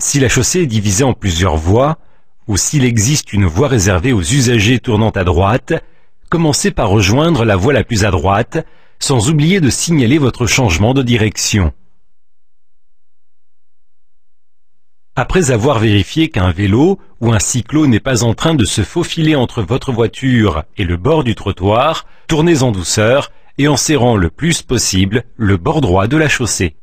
Si la chaussée est divisée en plusieurs voies, ou s'il existe une voie réservée aux usagers tournant à droite, commencez par rejoindre la voie la plus à droite, sans oublier de signaler votre changement de direction. Après avoir vérifié qu'un vélo ou un cyclo n'est pas en train de se faufiler entre votre voiture et le bord du trottoir, tournez en douceur et en serrant le plus possible le bord droit de la chaussée.